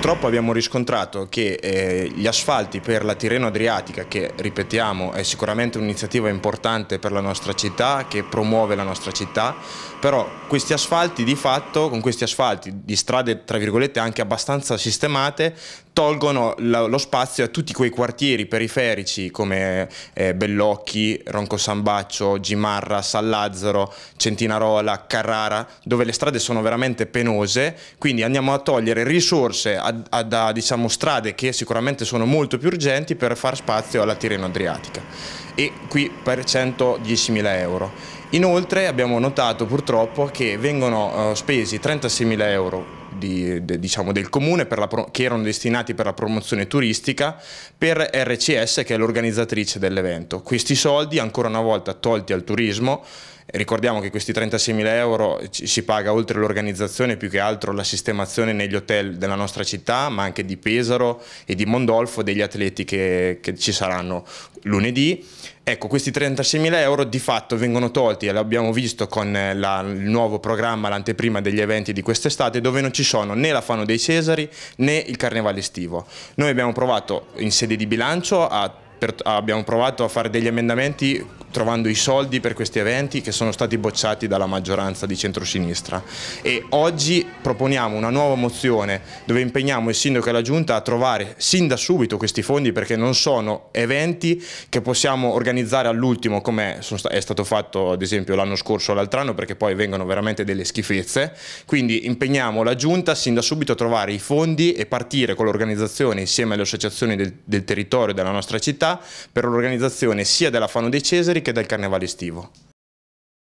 Purtroppo abbiamo riscontrato che eh, gli asfalti per la Tirreno Adriatica, che ripetiamo è sicuramente un'iniziativa importante per la nostra città, che promuove la nostra città, però questi asfalti di fatto, con questi asfalti di strade tra virgolette anche abbastanza sistemate, tolgono lo spazio a tutti quei quartieri periferici come eh, Bellocchi, Ronco Sambaccio, Gimarra, San Lazzaro, Centinarola, Carrara, dove le strade sono veramente penose, quindi andiamo a togliere risorse a a, a, a diciamo, strade che sicuramente sono molto più urgenti per far spazio alla Tirreno Adriatica e qui per 110.000 euro. Inoltre abbiamo notato purtroppo che vengono eh, spesi 36.000 euro di, de, diciamo, del comune la, che erano destinati per la promozione turistica per RCS che è l'organizzatrice dell'evento. Questi soldi ancora una volta tolti al turismo Ricordiamo che questi 36.000 euro si paga oltre l'organizzazione più che altro la sistemazione negli hotel della nostra città, ma anche di Pesaro e di Mondolfo, degli atleti che, che ci saranno lunedì. Ecco, questi 36.000 euro di fatto vengono tolti, e l'abbiamo visto con eh, la, il nuovo programma, l'anteprima degli eventi di quest'estate, dove non ci sono né la Fano dei Cesari né il Carnevale estivo. Noi abbiamo provato in sede di bilancio, a, per, abbiamo provato a fare degli emendamenti trovando i soldi per questi eventi che sono stati bocciati dalla maggioranza di centrosinistra e oggi proponiamo una nuova mozione dove impegniamo il sindaco e la giunta a trovare sin da subito questi fondi perché non sono eventi che possiamo organizzare all'ultimo come è stato fatto ad esempio l'anno scorso o l'altro anno perché poi vengono veramente delle schifezze quindi impegniamo la giunta sin da subito a trovare i fondi e partire con l'organizzazione insieme alle associazioni del, del territorio della nostra città per l'organizzazione sia della Fano dei Cesari tecniche del carnevale estivo.